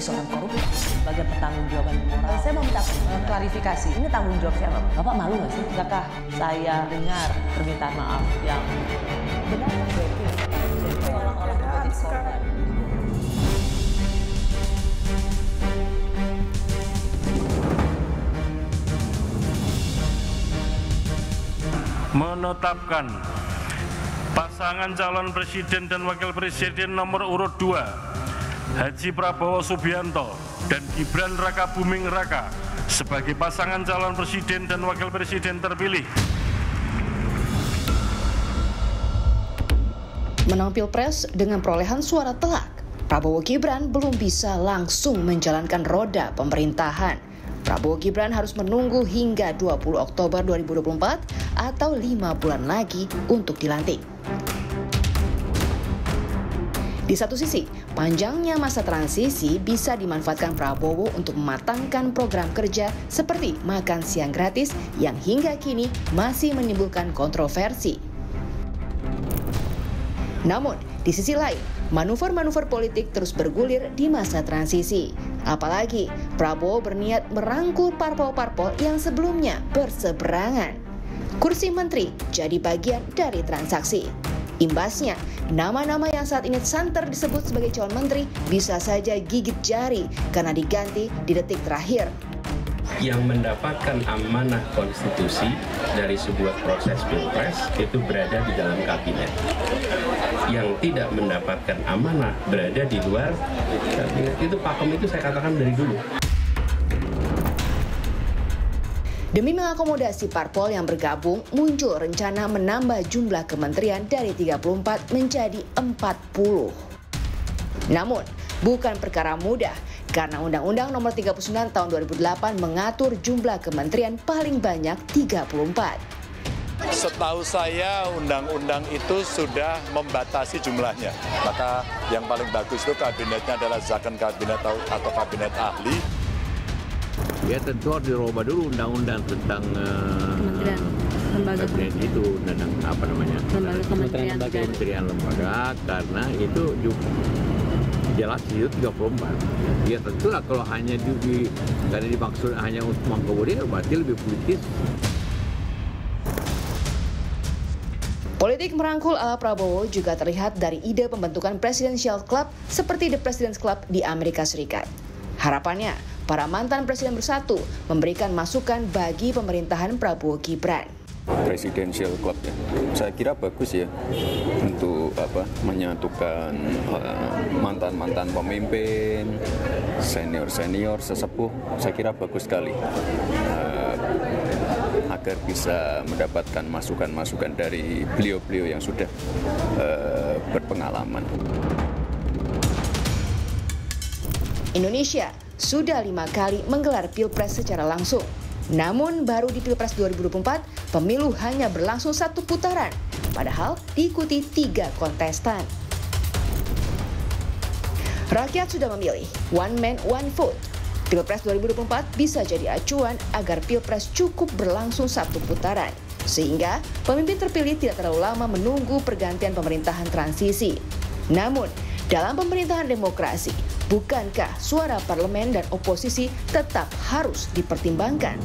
menjadi seorang koruptor sebagai pertanggung jawaban moral. Saya mau minta eh, klarifikasi, ini tanggung jawab siapa? Bapak malu nggak sih? Apakah saya dengar permintaan maaf yang benar orang-orang menetapkan pasangan calon presiden dan wakil presiden nomor urut 2 Haji Prabowo Subianto dan Gibran Raka Buming Raka sebagai pasangan calon presiden dan wakil presiden terpilih. Menang Pilpres dengan perolehan suara telak, Prabowo Gibran belum bisa langsung menjalankan roda pemerintahan. Prabowo Gibran harus menunggu hingga 20 Oktober 2024 atau 5 bulan lagi untuk dilantik. Di satu sisi, panjangnya masa transisi bisa dimanfaatkan Prabowo untuk mematangkan program kerja seperti makan siang gratis yang hingga kini masih menimbulkan kontroversi. Namun, di sisi lain, manuver-manuver politik terus bergulir di masa transisi. Apalagi, Prabowo berniat merangkul parpol-parpol yang sebelumnya berseberangan. Kursi menteri jadi bagian dari transaksi. Imbasnya, nama-nama yang saat ini santer disebut sebagai calon menteri bisa saja gigit jari karena diganti di detik terakhir. Yang mendapatkan amanah konstitusi dari sebuah proses pilpres itu berada di dalam kabinet. Yang tidak mendapatkan amanah berada di luar kabinet. Itu pakem itu saya katakan dari dulu. Demi mengakomodasi parpol yang bergabung, muncul rencana menambah jumlah kementerian dari 34 menjadi 40. Namun, bukan perkara mudah karena Undang-Undang Nomor 39 Tahun 2008 mengatur jumlah kementerian paling banyak 34. Setahu saya undang-undang itu sudah membatasi jumlahnya. Maka yang paling bagus itu kabinetnya adalah zakan kabinet atau, atau kabinet ahli ya tentu harus diroba dulu undang-undang tentang uh, kementerian lembaga kementerian itu undang apa namanya lembaga kementerian lembaga. kementerian lembaga karena itu juga jelas itu 34 ya tentulah kalau hanya di, di karena dimaksud hanya untuk mengkabulin berarti lebih politis Politik merangkul ala Prabowo juga terlihat dari ide pembentukan Presidential Club seperti The President's Club di Amerika Serikat. Harapannya, para mantan presiden bersatu memberikan masukan bagi pemerintahan Prabowo Gibran. Presidential Club ya, saya kira bagus ya untuk apa menyatukan eh, mantan-mantan uh, pemimpin, senior-senior, sesepuh, saya kira bagus sekali. Uh, agar bisa mendapatkan masukan-masukan dari beliau-beliau yang sudah uh, berpengalaman. Indonesia sudah lima kali menggelar pilpres secara langsung. Namun baru di pilpres 2024, pemilu hanya berlangsung satu putaran, padahal diikuti tiga kontestan. Rakyat sudah memilih, one man, one vote. Pilpres 2024 bisa jadi acuan agar Pilpres cukup berlangsung satu putaran. Sehingga pemimpin terpilih tidak terlalu lama menunggu pergantian pemerintahan transisi. Namun, dalam pemerintahan demokrasi, Bukankah suara parlemen dan oposisi tetap harus dipertimbangkan?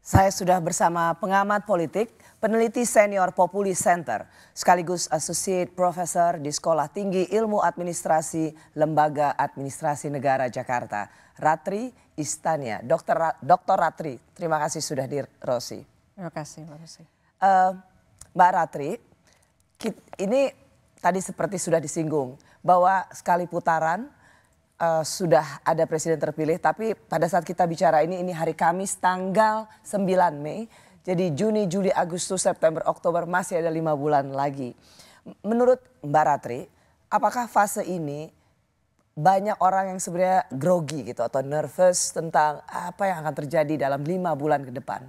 Saya sudah bersama pengamat politik, peneliti senior Populi Center, sekaligus associate professor di Sekolah Tinggi Ilmu Administrasi Lembaga Administrasi Negara Jakarta, Ratri Istania. Ra Dr. Ratri, terima kasih sudah di Rosi. Terima kasih, Mbak Rosi. Uh, Mbak Ratri, ini tadi seperti sudah disinggung bahwa sekali putaran uh, sudah ada presiden terpilih tapi pada saat kita bicara ini ini hari Kamis tanggal 9 Mei. Jadi Juni, Juli, Agustus, September, Oktober masih ada lima bulan lagi. Menurut Mbak Ratri, apakah fase ini banyak orang yang sebenarnya grogi gitu atau nervous tentang apa yang akan terjadi dalam lima bulan ke depan?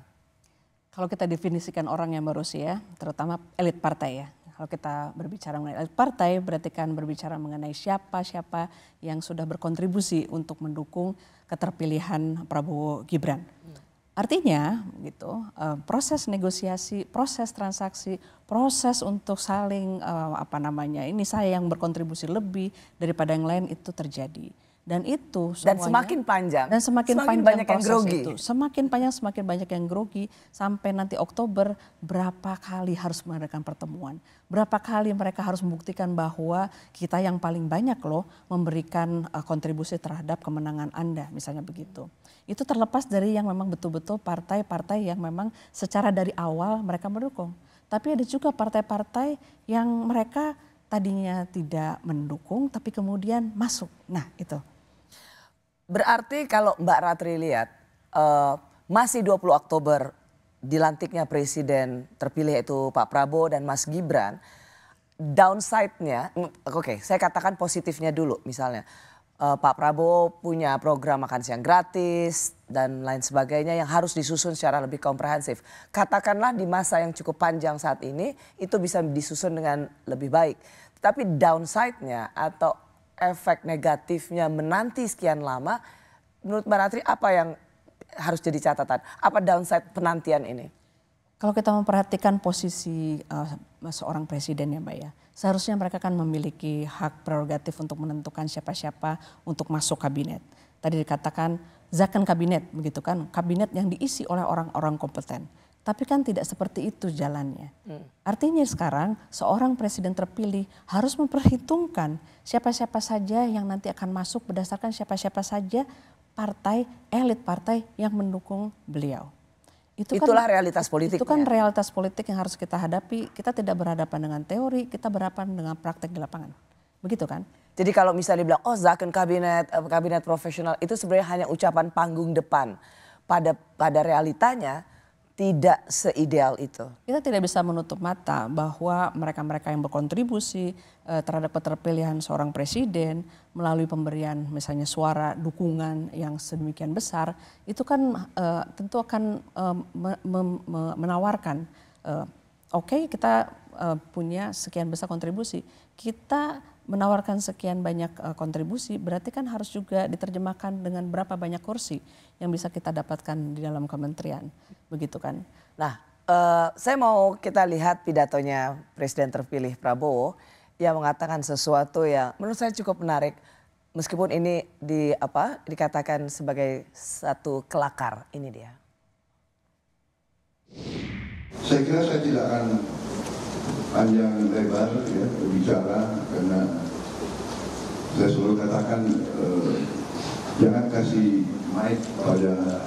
Kalau kita definisikan orang yang ya terutama elit partai ya, kalau kita berbicara mengenai elit partai, berarti kan berbicara mengenai siapa-siapa yang sudah berkontribusi untuk mendukung keterpilihan Prabowo Gibran. Hmm. Artinya, gitu, eh, proses negosiasi, proses transaksi, proses untuk saling eh, apa namanya ini saya yang berkontribusi lebih daripada yang lain itu terjadi dan itu semuanya, dan semakin panjang dan semakin, semakin panjang banyak yang grogi. itu semakin panjang semakin banyak yang grogi sampai nanti Oktober berapa kali harus mengadakan pertemuan berapa kali mereka harus membuktikan bahwa kita yang paling banyak loh memberikan eh, kontribusi terhadap kemenangan Anda misalnya begitu itu terlepas dari yang memang betul-betul partai-partai yang memang secara dari awal mereka mendukung tapi ada juga partai-partai yang mereka tadinya tidak mendukung tapi kemudian masuk nah itu Berarti kalau Mbak Ratri lihat uh, masih 20 Oktober dilantiknya presiden terpilih itu Pak Prabowo dan Mas Gibran, downside-nya, oke okay, saya katakan positifnya dulu misalnya. Uh, Pak Prabowo punya program makan siang gratis dan lain sebagainya yang harus disusun secara lebih komprehensif. Katakanlah di masa yang cukup panjang saat ini itu bisa disusun dengan lebih baik. Tapi downside-nya atau efek negatifnya menanti sekian lama, menurut Mbak Ratri apa yang harus jadi catatan? Apa downside penantian ini? Kalau kita memperhatikan posisi uh, seorang presiden ya Mbak ya, seharusnya mereka kan memiliki hak prerogatif untuk menentukan siapa-siapa untuk masuk kabinet. Tadi dikatakan zakan kabinet begitu kan, kabinet yang diisi oleh orang-orang kompeten. Tapi kan tidak seperti itu jalannya. Hmm. Artinya sekarang seorang presiden terpilih harus memperhitungkan siapa-siapa saja yang nanti akan masuk berdasarkan siapa-siapa saja partai elit partai yang mendukung beliau. Itu kan Itulah kan, realitas politik. Itu kan realitas politik yang harus kita hadapi. Kita tidak berhadapan dengan teori, kita berhadapan dengan praktek di lapangan. Begitu kan? Jadi kalau misalnya dibilang, oh Zaken kabinet eh, kabinet profesional itu sebenarnya hanya ucapan panggung depan. Pada pada realitanya tidak seideal itu. Kita tidak bisa menutup mata bahwa mereka-mereka yang berkontribusi eh, terhadap keterpilihan seorang presiden melalui pemberian misalnya suara dukungan yang sedemikian besar itu kan eh, tentu akan eh, me me me menawarkan eh, oke okay, kita eh, punya sekian besar kontribusi. Kita menawarkan sekian banyak eh, kontribusi, berarti kan harus juga diterjemahkan dengan berapa banyak kursi yang bisa kita dapatkan di dalam kementerian, begitu kan? Nah, uh, saya mau kita lihat pidatonya Presiden terpilih Prabowo yang mengatakan sesuatu yang menurut saya cukup menarik, meskipun ini di apa dikatakan sebagai satu kelakar, ini dia. Saya kira saya tidak akan panjang lebar ya berbicara karena saya selalu katakan eh, jangan kasih mic pada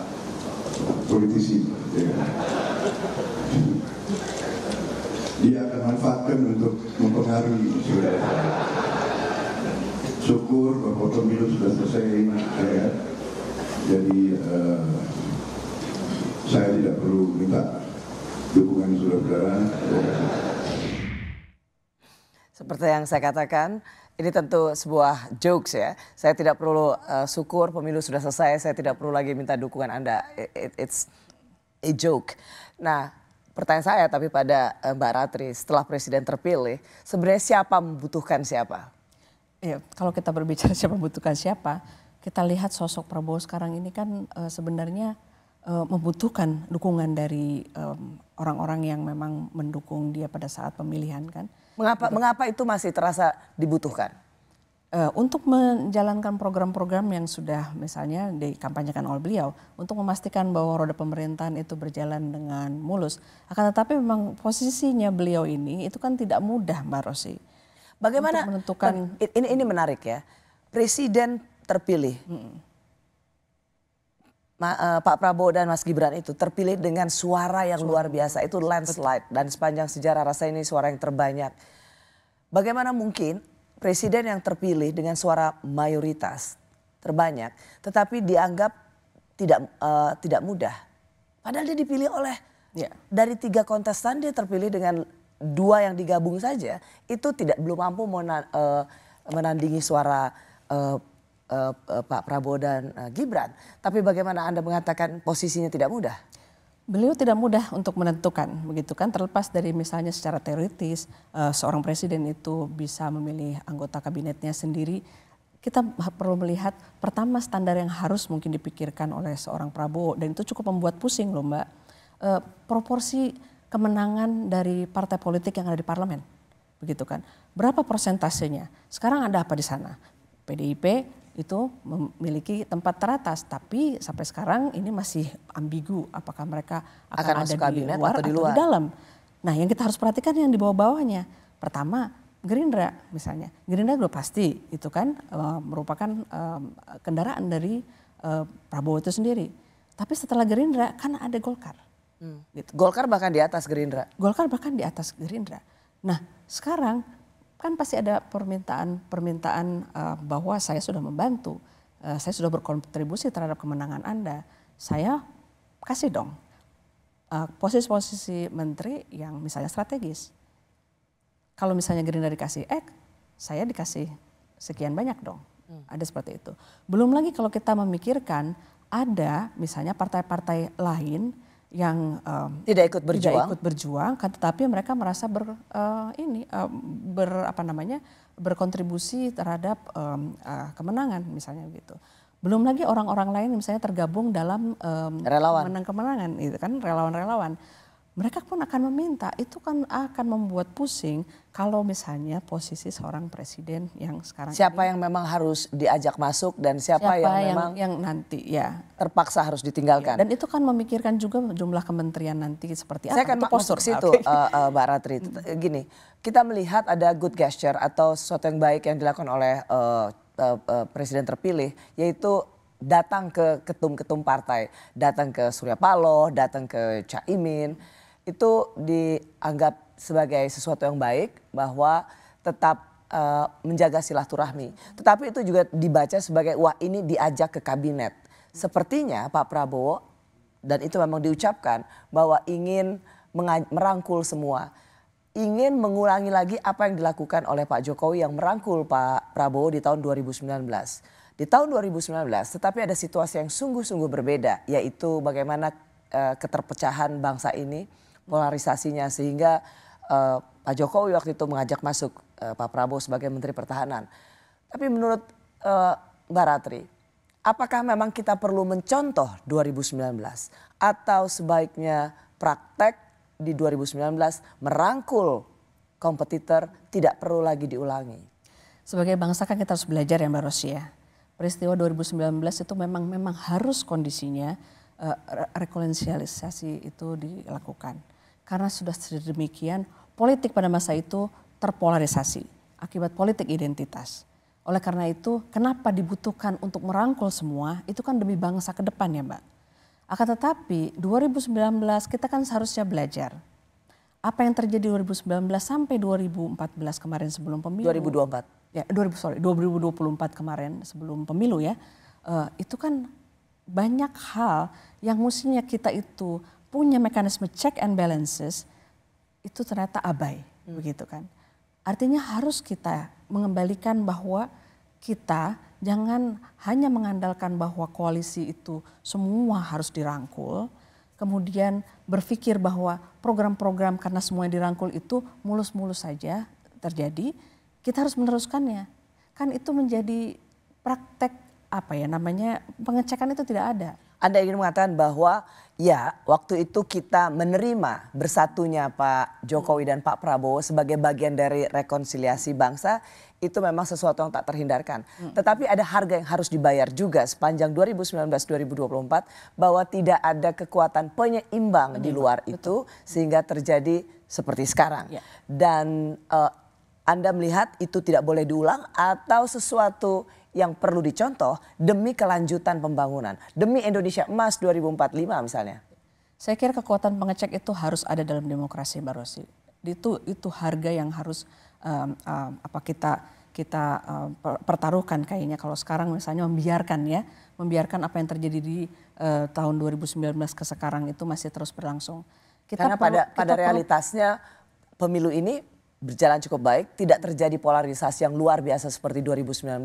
politisi ya. dia akan manfaatkan untuk mempengaruhi sudah. syukur bahwa pemilu sudah selesai ya. jadi eh, saya tidak perlu minta dukungan saudara-saudara seperti yang saya katakan, ini tentu sebuah jokes ya. Saya tidak perlu uh, syukur pemilu sudah selesai, saya tidak perlu lagi minta dukungan Anda. It, it's a joke. Nah, pertanyaan saya tapi pada uh, Mbak Ratri, setelah presiden terpilih, sebenarnya siapa membutuhkan siapa? Ya, kalau kita berbicara siapa membutuhkan siapa, kita lihat sosok Prabowo sekarang ini kan uh, sebenarnya uh, membutuhkan dukungan dari orang-orang um, orang -orang yang memang mendukung dia pada saat pemilihan kan Mengapa mengapa itu masih terasa dibutuhkan? Uh, untuk menjalankan program-program yang sudah misalnya dikampanyekan oleh beliau, untuk memastikan bahwa roda pemerintahan itu berjalan dengan mulus, akan tetapi memang posisinya beliau ini itu kan tidak mudah, Mbak Rosi. Bagaimana menentukan ini ini menarik ya, presiden terpilih Ma, uh, Pak Prabowo dan Mas Gibran itu terpilih dengan suara yang luar biasa itu landslide dan sepanjang sejarah rasa ini suara yang terbanyak. Bagaimana mungkin presiden yang terpilih dengan suara mayoritas terbanyak tetapi dianggap tidak uh, tidak mudah. Padahal dia dipilih oleh ya. dari tiga kontestan dia terpilih dengan dua yang digabung saja itu tidak belum mampu mena, uh, menandingi suara uh, uh, uh, Pak Prabowo dan uh, Gibran. Tapi bagaimana Anda mengatakan posisinya tidak mudah? Beliau tidak mudah untuk menentukan, begitu kan? Terlepas dari misalnya secara teoritis uh, seorang presiden itu bisa memilih anggota kabinetnya sendiri, kita perlu melihat pertama standar yang harus mungkin dipikirkan oleh seorang Prabowo dan itu cukup membuat pusing loh Mbak. E, proporsi kemenangan dari partai politik yang ada di parlemen, begitu kan? Berapa persentasenya? Sekarang ada apa di sana? PDIP itu memiliki tempat teratas tapi sampai sekarang ini masih ambigu apakah mereka akan, akan ada di luar atau di luar atau di dalam. Nah, yang kita harus perhatikan yang di bawah-bawahnya. Pertama, Gerindra misalnya. Gerindra sudah pasti itu kan uh, merupakan uh, kendaraan dari uh, Prabowo itu sendiri. Tapi setelah Gerindra kan ada Golkar. Hmm. Gitu. Golkar bahkan di atas Gerindra. Golkar bahkan di atas Gerindra. Nah, sekarang kan pasti ada permintaan permintaan uh, bahwa saya sudah membantu, uh, saya sudah berkontribusi terhadap kemenangan Anda. Saya kasih dong eh, posisi-posisi uh, menteri yang misalnya strategis. Kalau misalnya Gerindra dikasih X, saya dikasih sekian banyak dong. Hmm. Ada seperti itu. Belum lagi kalau kita memikirkan ada misalnya partai-partai lain yang um, tidak ikut berjuang, tidak ikut berjuang, kan tetapi mereka merasa ber uh, ini uh, ber apa namanya berkontribusi terhadap um, uh, kemenangan misalnya gitu. Belum lagi orang-orang lain misalnya tergabung dalam um, relawan. menang kemenangan itu kan relawan-relawan mereka pun akan meminta itu kan akan membuat pusing kalau misalnya posisi seorang presiden yang sekarang siapa ini, yang memang harus diajak masuk dan siapa, siapa yang, yang memang yang nanti ya terpaksa harus ditinggalkan ya, dan itu kan memikirkan juga jumlah kementerian nanti seperti saya apa saya akan masuk situ uh, uh, Mbak Ratri hmm. gini kita melihat ada good gesture atau sesuatu yang baik yang dilakukan oleh uh, uh, uh, presiden terpilih yaitu datang ke ketum-ketum partai, datang ke Surya Paloh, datang ke Caimin itu dianggap sebagai sesuatu yang baik bahwa tetap uh, menjaga silaturahmi. Tetapi itu juga dibaca sebagai wah ini diajak ke kabinet. Sepertinya Pak Prabowo dan itu memang diucapkan bahwa ingin merangkul semua. Ingin mengulangi lagi apa yang dilakukan oleh Pak Jokowi yang merangkul Pak Prabowo di tahun 2019. Di tahun 2019 tetapi ada situasi yang sungguh-sungguh berbeda yaitu bagaimana uh, keterpecahan bangsa ini polarisasinya sehingga uh, Pak Jokowi waktu itu mengajak masuk uh, Pak Prabowo sebagai Menteri Pertahanan. Tapi menurut uh, Mbak Ratri, apakah memang kita perlu mencontoh 2019 atau sebaiknya praktek di 2019 merangkul kompetitor tidak perlu lagi diulangi? Sebagai bangsa kan kita harus belajar ya Mbak Rosya. Ya. Peristiwa 2019 itu memang memang harus kondisinya uh, rekonsiliasi itu dilakukan karena sudah sedemikian, politik pada masa itu terpolarisasi akibat politik identitas. Oleh karena itu, kenapa dibutuhkan untuk merangkul semua, itu kan demi bangsa ke depan ya Mbak. Akan tetapi 2019 kita kan seharusnya belajar. Apa yang terjadi 2019 sampai 2014 kemarin sebelum pemilu. 2024. Ya, 2000, sorry, 2024 kemarin sebelum pemilu ya. Uh, itu kan banyak hal yang mestinya kita itu punya mekanisme check and balances itu ternyata abai hmm. begitu kan. Artinya harus kita mengembalikan bahwa kita jangan hanya mengandalkan bahwa koalisi itu semua harus dirangkul, kemudian berpikir bahwa program-program karena semua dirangkul itu mulus-mulus saja terjadi, kita harus meneruskannya. Kan itu menjadi praktek apa ya namanya pengecekan itu tidak ada. Anda ingin mengatakan bahwa Ya, waktu itu kita menerima bersatunya Pak Jokowi dan Pak Prabowo sebagai bagian dari rekonsiliasi bangsa itu memang sesuatu yang tak terhindarkan. Hmm. Tetapi ada harga yang harus dibayar juga sepanjang 2019-2024 bahwa tidak ada kekuatan penyeimbang di luar itu sehingga terjadi seperti sekarang. Ya. Dan uh, Anda melihat itu tidak boleh diulang atau sesuatu yang perlu dicontoh demi kelanjutan pembangunan, demi Indonesia Emas 2045 misalnya? Saya kira kekuatan pengecek itu harus ada dalam demokrasi, Mbak Rosi. Itu itu harga yang harus um, um, apa kita kita um, pertaruhkan kayaknya kalau sekarang misalnya membiarkan ya, membiarkan apa yang terjadi di uh, tahun 2019 ke sekarang itu masih terus berlangsung. Kita Karena perlu, pada kita pada realitasnya pemilu ini berjalan cukup baik, tidak terjadi polarisasi yang luar biasa seperti 2019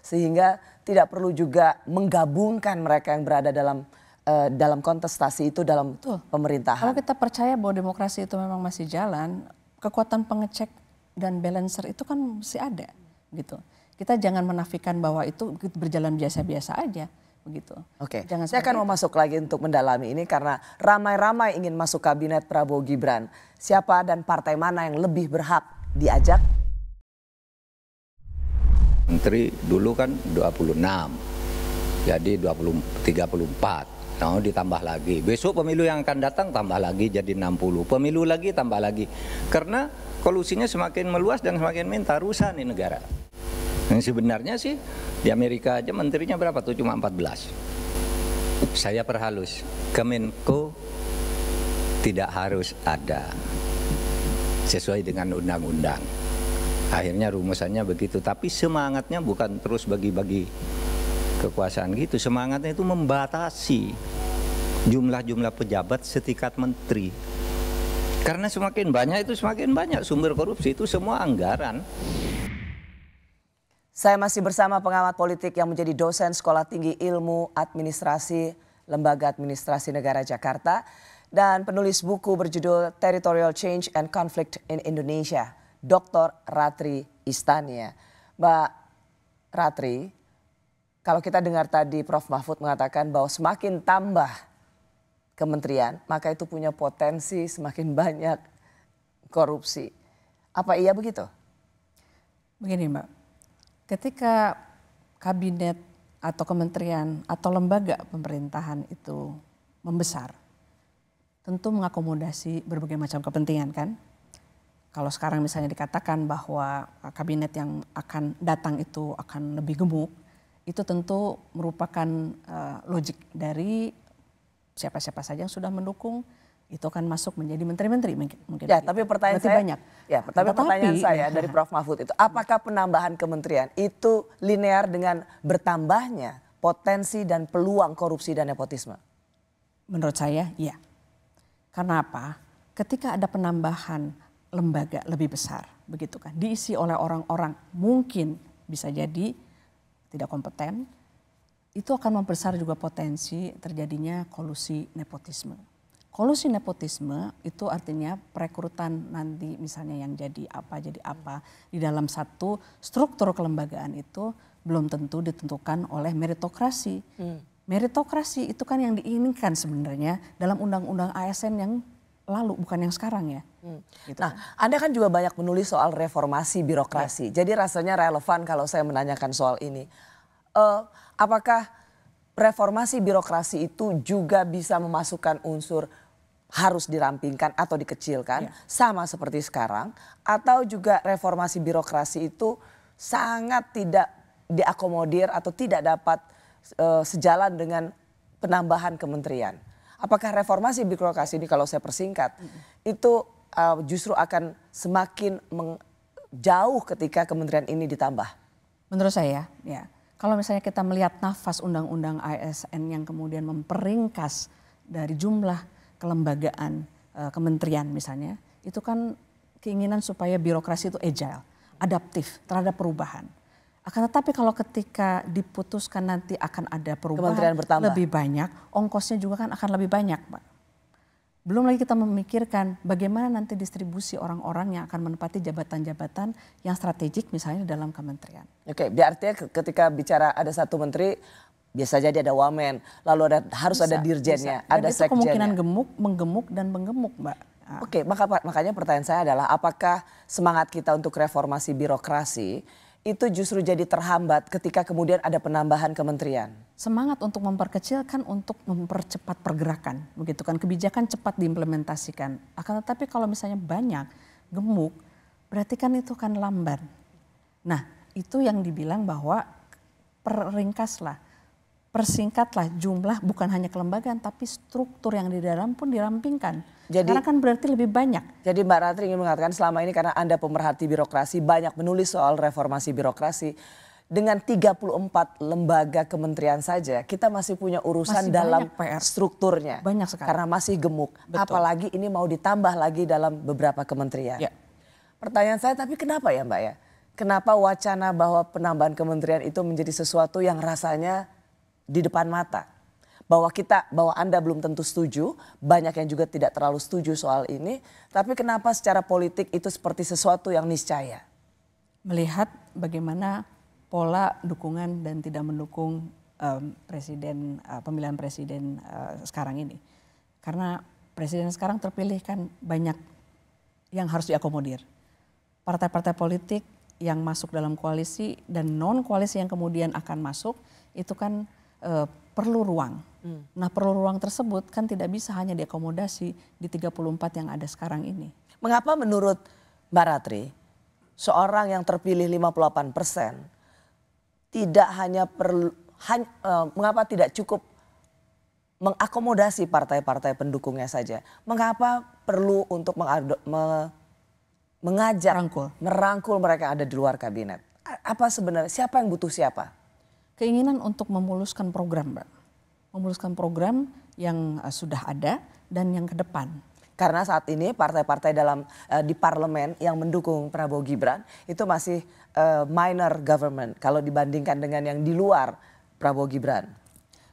sehingga tidak perlu juga menggabungkan mereka yang berada dalam uh, dalam kontestasi itu dalam Betul. pemerintahan. Kalau kita percaya bahwa demokrasi itu memang masih jalan, kekuatan pengecek dan balancer itu kan masih ada gitu. Kita jangan menafikan bahwa itu berjalan biasa-biasa aja begitu. Oke, okay. Jangan saya akan mau masuk lagi untuk mendalami ini karena ramai-ramai ingin masuk kabinet Prabowo Gibran. Siapa dan partai mana yang lebih berhak diajak? Menteri dulu kan 26, jadi 20, 34. Nah, ditambah lagi. Besok pemilu yang akan datang tambah lagi jadi 60. Pemilu lagi tambah lagi. Karena kolusinya semakin meluas dan semakin minta rusak nih negara. Yang sebenarnya sih di Amerika aja menterinya berapa tuh cuma 14. Saya perhalus. Kemenko tidak harus ada sesuai dengan undang-undang. Akhirnya rumusannya begitu, tapi semangatnya bukan terus bagi-bagi kekuasaan gitu. Semangatnya itu membatasi jumlah-jumlah pejabat setingkat menteri. Karena semakin banyak itu semakin banyak sumber korupsi itu semua anggaran. Saya masih bersama pengamat politik yang menjadi dosen Sekolah Tinggi Ilmu Administrasi Lembaga Administrasi Negara Jakarta dan penulis buku berjudul Territorial Change and Conflict in Indonesia, Dr. Ratri Istania. Mbak Ratri, kalau kita dengar tadi Prof. Mahfud mengatakan bahwa semakin tambah kementerian, maka itu punya potensi semakin banyak korupsi. Apa iya begitu? Begini Mbak, ketika kabinet atau kementerian atau lembaga pemerintahan itu membesar, tentu mengakomodasi berbagai macam kepentingan kan. Kalau sekarang misalnya dikatakan bahwa kabinet yang akan datang itu akan lebih gemuk, itu tentu merupakan uh, logik dari siapa-siapa saja yang sudah mendukung itu akan masuk menjadi menteri-menteri mungkin. mungkin ya, tapi pertanyaan saya banyak. Ya, nah, tapi Tetapi, pertanyaan saya dari Prof Mahfud itu, apakah penambahan kementerian itu linear dengan bertambahnya potensi dan peluang korupsi dan nepotisme? Menurut saya, ya. Karena apa? Ketika ada penambahan lembaga lebih besar, begitu kan, diisi oleh orang-orang mungkin bisa jadi tidak kompeten, itu akan membesar juga potensi terjadinya kolusi nepotisme. Kolusi nepotisme itu artinya perekrutan nanti misalnya yang jadi apa jadi apa di dalam satu struktur kelembagaan itu belum tentu ditentukan oleh meritokrasi. Hmm. Meritokrasi itu kan yang diinginkan sebenarnya dalam undang-undang ASN yang lalu bukan yang sekarang ya. Hmm. Gitu. Nah, kan. Anda kan juga banyak menulis soal reformasi birokrasi. Ya. Jadi rasanya relevan kalau saya menanyakan soal ini. Uh, apakah reformasi birokrasi itu juga bisa memasukkan unsur harus dirampingkan atau dikecilkan yeah. sama seperti sekarang atau juga reformasi birokrasi itu sangat tidak diakomodir atau tidak dapat uh, sejalan dengan penambahan kementerian. Apakah reformasi birokrasi ini kalau saya persingkat mm -hmm. itu uh, justru akan semakin jauh ketika kementerian ini ditambah? Menurut saya, ya kalau misalnya kita melihat nafas undang-undang ASN yang kemudian memperingkas dari jumlah kelembagaan eh, kementerian misalnya, itu kan keinginan supaya birokrasi itu agile, adaptif terhadap perubahan. Akan tetapi kalau ketika diputuskan nanti akan ada perubahan lebih banyak, ongkosnya juga kan akan lebih banyak, Pak. Belum lagi kita memikirkan bagaimana nanti distribusi orang-orang yang akan menempati jabatan-jabatan yang strategik misalnya dalam kementerian. Oke, artinya ketika bicara ada satu menteri biasa jadi ada wamen, lalu ada harus bisa, ada dirjennya, bisa. Dan ada itu kemungkinan gemuk, menggemuk dan menggemuk, Mbak. Ah. Oke, maka makanya pertanyaan saya adalah apakah semangat kita untuk reformasi birokrasi itu justru jadi terhambat ketika kemudian ada penambahan kementerian? semangat untuk memperkecil kan untuk mempercepat pergerakan, begitu kan kebijakan cepat diimplementasikan. Akan tetapi kalau misalnya banyak gemuk, berarti kan itu kan lamban. Nah, itu yang dibilang bahwa peringkaslah, persingkatlah jumlah bukan hanya kelembagaan tapi struktur yang di dalam pun dirampingkan. Jadi, karena kan berarti lebih banyak. Jadi Mbak Ratri ingin mengatakan selama ini karena Anda pemerhati birokrasi banyak menulis soal reformasi birokrasi, dengan 34 lembaga kementerian saja kita masih punya urusan masih dalam PR. strukturnya. Banyak sekali. Karena masih gemuk. Betul. Apalagi ini mau ditambah lagi dalam beberapa kementerian. Ya. Pertanyaan saya tapi kenapa ya Mbak ya? Kenapa wacana bahwa penambahan kementerian itu menjadi sesuatu yang rasanya di depan mata? Bahwa kita, bahwa Anda belum tentu setuju, banyak yang juga tidak terlalu setuju soal ini. Tapi kenapa secara politik itu seperti sesuatu yang niscaya? Melihat bagaimana pola dukungan dan tidak mendukung um, presiden uh, pemilihan presiden uh, sekarang ini. Karena presiden sekarang terpilih kan banyak yang harus diakomodir. Partai-partai politik yang masuk dalam koalisi dan non koalisi yang kemudian akan masuk itu kan uh, perlu ruang. Hmm. Nah, perlu ruang tersebut kan tidak bisa hanya diakomodasi di 34 yang ada sekarang ini. Mengapa menurut Mbak Ratri seorang yang terpilih 58 persen tidak hanya perlu uh, mengapa tidak cukup mengakomodasi partai-partai pendukungnya saja. Mengapa perlu untuk mengado, me, mengajak merangkul. merangkul mereka ada di luar kabinet? Apa sebenarnya siapa yang butuh siapa? Keinginan untuk memuluskan program, Mbak. Memuluskan program yang eh, sudah ada dan yang ke depan karena saat ini partai-partai dalam uh, di parlemen yang mendukung Prabowo Gibran itu masih uh, minor government kalau dibandingkan dengan yang di luar Prabowo Gibran.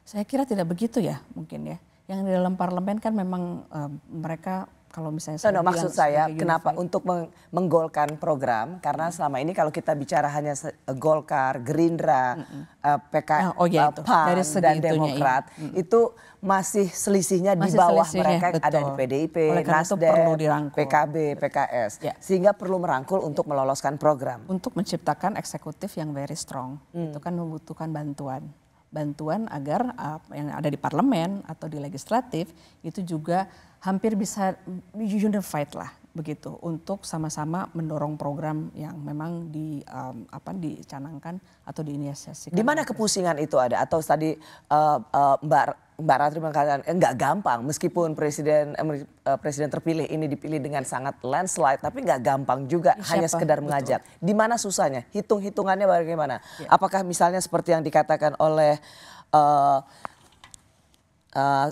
Saya kira tidak begitu ya mungkin ya. Yang di dalam parlemen kan memang uh, mereka kalau misalnya no, no, maksud saya kenapa untuk meng menggolkan program karena selama ini kalau kita bicara hanya Golkar, Gerindra, -hmm. uh, eh, PK, oh, oh, ya, uh, PAN Dari dan iya. Demokrat ya. -hmm. itu masih selisihnya masih di bawah selisihnya, mereka betul. ada di PDIP, Nasdem, PKB, PKS ya. sehingga perlu merangkul untuk ya. meloloskan program untuk menciptakan eksekutif yang very strong hmm. itu kan membutuhkan bantuan bantuan agar uh, yang ada di parlemen atau di legislatif itu juga hampir bisa unified lah begitu untuk sama-sama mendorong program yang memang di um, apa dicanangkan atau diinisiasi Di mana kepusingan itu ada atau tadi uh, uh, Mbak Mbak Ratri mengatakan enggak eh, gampang meskipun presiden eh, eh, presiden terpilih ini dipilih dengan sangat landslide tapi enggak gampang juga Siapa? hanya sekedar mengajak. Di mana susahnya? Hitung-hitungannya bagaimana? Ya. Apakah misalnya seperti yang dikatakan oleh uh, uh,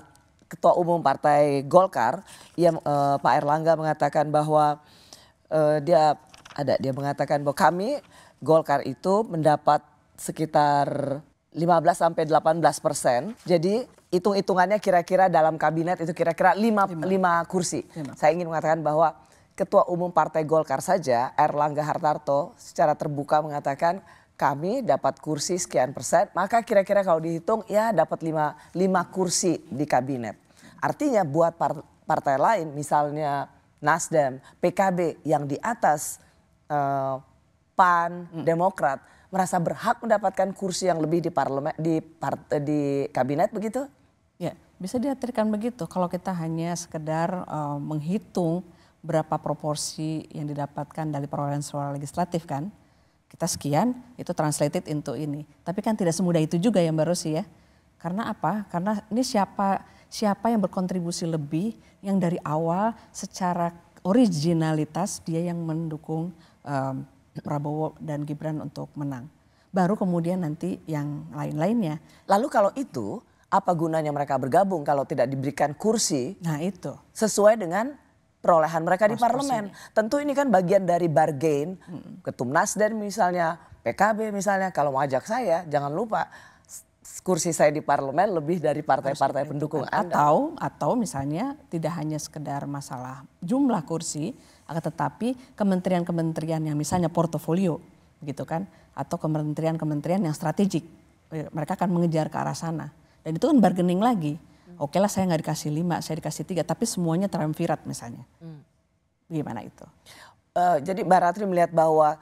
Ketua Umum Partai Golkar, yang uh, Pak Erlangga mengatakan bahwa uh, dia ada dia mengatakan bahwa kami Golkar itu mendapat sekitar 15 sampai 18 persen. Jadi hitung-hitungannya kira-kira dalam kabinet itu kira-kira 5, 5 kursi. 5. Saya ingin mengatakan bahwa Ketua Umum Partai Golkar saja Erlangga Hartarto secara terbuka mengatakan kami dapat kursi sekian persen, maka kira-kira kalau dihitung ya dapat lima lima kursi di kabinet. Artinya buat partai lain misalnya Nasdem, PKB yang di atas uh, PAN, hmm. Demokrat merasa berhak mendapatkan kursi yang lebih di parlemen di part, di kabinet begitu? Ya, bisa diartikan begitu kalau kita hanya sekedar uh, menghitung berapa proporsi yang didapatkan dari perolehan suara legislatif kan kita sekian itu translated into ini. Tapi kan tidak semudah itu juga yang baru sih ya. Karena apa? Karena ini siapa siapa yang berkontribusi lebih yang dari awal secara originalitas dia yang mendukung um, Prabowo dan Gibran untuk menang. Baru kemudian nanti yang lain-lainnya. Lalu kalau itu apa gunanya mereka bergabung kalau tidak diberikan kursi? Nah itu. Sesuai dengan perolehan mereka di parlemen. Tentu ini kan bagian dari bargain. Hmm. Ketum Nasdem misalnya, PKB misalnya, kalau mau ajak saya jangan lupa kursi saya di parlemen lebih dari partai-partai pendukung Anda. Atau atau misalnya tidak hanya sekedar masalah jumlah kursi, tetapi kementerian-kementerian yang misalnya portofolio gitu kan atau kementerian-kementerian yang strategik eh, mereka akan mengejar ke arah sana. Dan itu kan bargaining lagi oke lah saya nggak dikasih lima, saya dikasih tiga, tapi semuanya terampirat misalnya. Hmm. Gimana itu? Uh, jadi Mbak Ratri melihat bahwa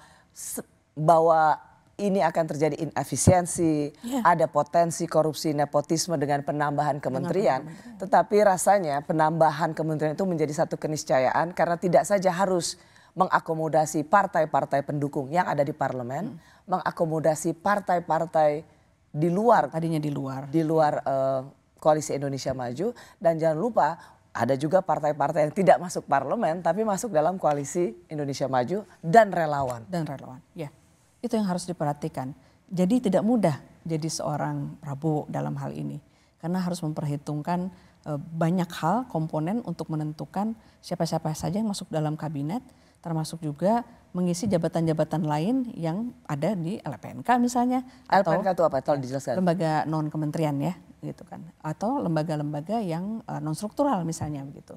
bahwa ini akan terjadi inefisiensi, yeah. ada potensi korupsi nepotisme dengan penambahan kementerian. Penambahan. Tetapi rasanya penambahan kementerian itu menjadi satu keniscayaan karena tidak saja harus mengakomodasi partai-partai pendukung yang ada di parlemen, hmm. mengakomodasi partai-partai di luar tadinya di luar di luar uh, Koalisi Indonesia Maju dan jangan lupa ada juga partai-partai yang tidak masuk parlemen tapi masuk dalam koalisi Indonesia Maju dan relawan. Dan relawan, ya. Itu yang harus diperhatikan. Jadi tidak mudah jadi seorang Prabowo dalam hal ini. Karena harus memperhitungkan eh, banyak hal, komponen untuk menentukan siapa-siapa saja yang masuk dalam kabinet, termasuk juga mengisi jabatan-jabatan lain yang ada di LPNK misalnya. LPNK atau itu apa? Tolong ya, dijelaskan. Lembaga non-kementerian ya, gitu kan atau lembaga-lembaga yang uh, eh, non struktural misalnya begitu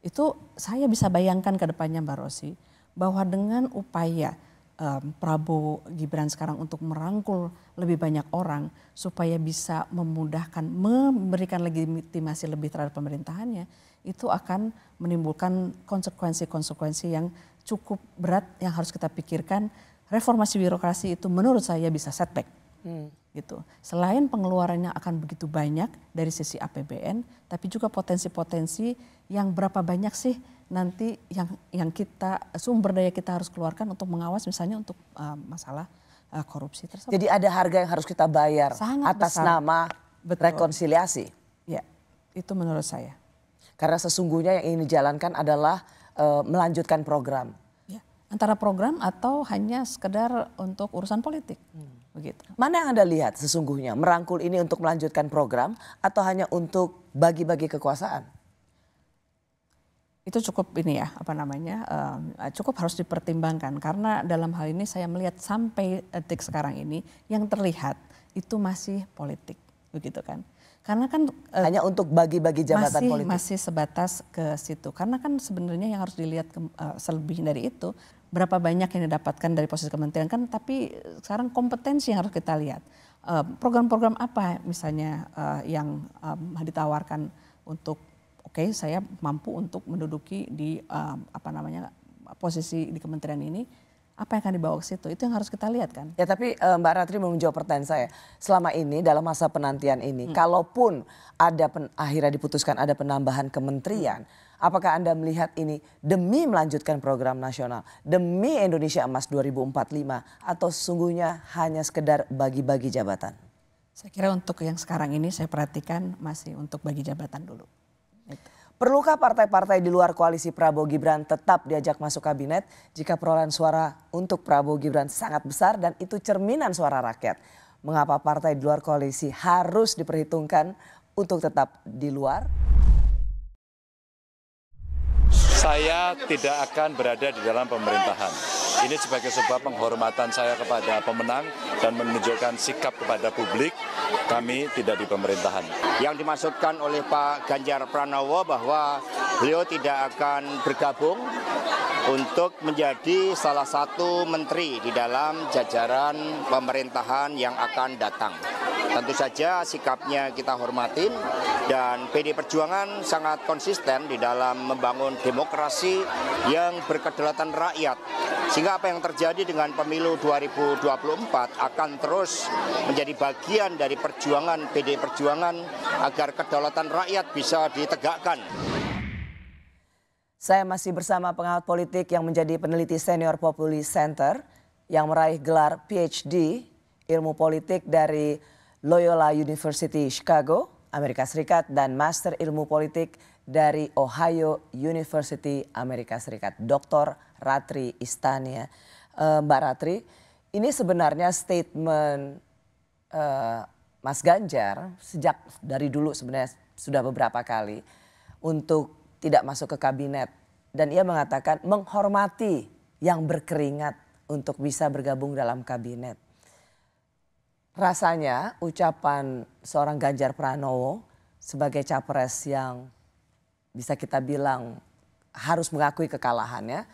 itu saya bisa bayangkan ke depannya Mbak Rosi bahwa dengan upaya um, Prabowo Gibran sekarang untuk merangkul lebih banyak orang supaya bisa memudahkan memberikan legitimasi lebih terhadap pemerintahannya itu akan menimbulkan konsekuensi-konsekuensi yang cukup berat yang harus kita pikirkan reformasi birokrasi itu menurut saya bisa setback. Hmm gitu. Selain pengeluarannya akan begitu banyak dari sisi APBN, tapi juga potensi-potensi yang berapa banyak sih nanti yang yang kita sumber daya kita harus keluarkan untuk mengawas misalnya untuk uh, masalah uh, korupsi tersebut. Jadi ada harga yang harus kita bayar Sangat atas besar. nama Betul. rekonsiliasi. Ya, itu menurut saya. Karena sesungguhnya yang ingin dijalankan adalah uh, melanjutkan program. Ya, antara program atau hanya sekedar untuk urusan politik. Hmm. Begitu. Mana yang Anda lihat sesungguhnya merangkul ini untuk melanjutkan program atau hanya untuk bagi-bagi kekuasaan? Itu cukup ini ya, apa namanya, um, cukup harus dipertimbangkan. Karena dalam hal ini saya melihat sampai detik sekarang ini yang terlihat itu masih politik, begitu kan. Karena kan eh, hanya untuk bagi-bagi jabatan masih, politik. Masih sebatas ke situ. Karena kan sebenarnya yang harus dilihat ke, uh, eh, selebih dari itu berapa banyak yang didapatkan dari posisi kementerian kan tapi sekarang kompetensi yang harus kita lihat eh, program-program apa misalnya uh, yang um, ditawarkan untuk oke okay, saya mampu untuk menduduki di um, apa namanya posisi di kementerian ini apa yang akan dibawa ke situ itu yang harus kita lihat kan ya tapi uh, Mbak Ratri mau menjawab pertanyaan saya selama ini dalam masa penantian ini hmm. kalaupun ada pen, akhirnya diputuskan ada penambahan kementerian hmm Apakah Anda melihat ini demi melanjutkan program nasional, demi Indonesia Emas 2045 atau sesungguhnya hanya sekedar bagi-bagi jabatan? Saya kira untuk yang sekarang ini saya perhatikan masih untuk bagi jabatan dulu. Itu. Perlukah partai-partai di luar koalisi Prabowo Gibran tetap diajak masuk kabinet jika perolehan suara untuk Prabowo Gibran sangat besar dan itu cerminan suara rakyat? Mengapa partai di luar koalisi harus diperhitungkan untuk tetap di luar? saya tidak akan berada di dalam pemerintahan. Ini sebagai sebuah penghormatan saya kepada pemenang dan menunjukkan sikap kepada publik kami tidak di pemerintahan. Yang dimaksudkan oleh Pak Ganjar Pranowo bahwa beliau tidak akan bergabung untuk menjadi salah satu menteri di dalam jajaran pemerintahan yang akan datang. Tentu saja sikapnya kita hormatin dan PD Perjuangan sangat konsisten di dalam membangun demokrasi yang berkedaulatan rakyat. Sehingga apa yang terjadi dengan pemilu 2024 akan terus menjadi bagian dari perjuangan PD Perjuangan agar kedaulatan rakyat bisa ditegakkan. Saya masih bersama pengawat politik yang menjadi peneliti senior Populi Center yang meraih gelar PhD ilmu politik dari Loyola University Chicago, Amerika Serikat dan Master Ilmu Politik dari Ohio University Amerika Serikat, Dr. Ratri Istania. Eh, Mbak Ratri, ini sebenarnya statement eh, Mas Ganjar sejak dari dulu sebenarnya sudah beberapa kali untuk tidak masuk ke kabinet dan ia mengatakan menghormati yang berkeringat untuk bisa bergabung dalam kabinet. Rasanya ucapan seorang Ganjar Pranowo sebagai capres yang bisa kita bilang harus mengakui kekalahannya